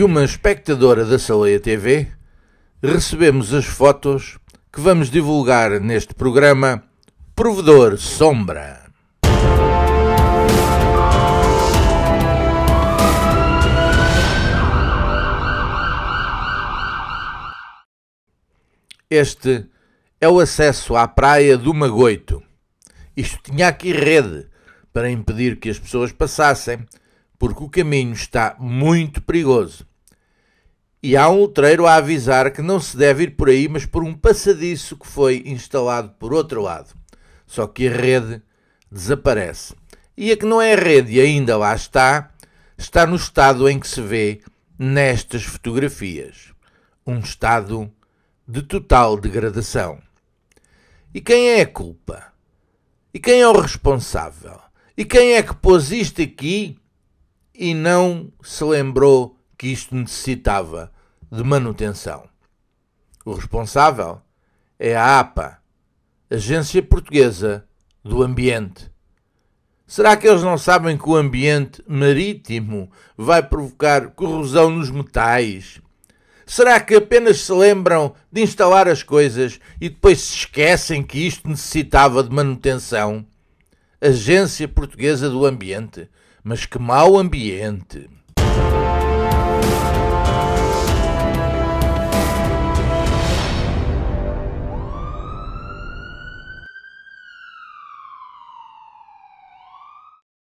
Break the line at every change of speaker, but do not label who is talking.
de uma espectadora da Saleia TV, recebemos as fotos que vamos divulgar neste programa Provedor Sombra. Este é o acesso à praia do Magoito. Isto tinha aqui rede para impedir que as pessoas passassem, porque o caminho está muito perigoso e há um letreiro a avisar que não se deve ir por aí, mas por um passadiço que foi instalado por outro lado. Só que a rede desaparece. E a que não é rede e ainda lá está, está no estado em que se vê nestas fotografias. Um estado de total degradação. E quem é a culpa? E quem é o responsável? E quem é que pôs isto aqui e não se lembrou que isto necessitava de manutenção. O responsável é a APA, Agência Portuguesa do Ambiente. Será que eles não sabem que o ambiente marítimo vai provocar corrosão nos metais? Será que apenas se lembram de instalar as coisas e depois se esquecem que isto necessitava de manutenção? Agência Portuguesa do Ambiente. Mas que mau ambiente!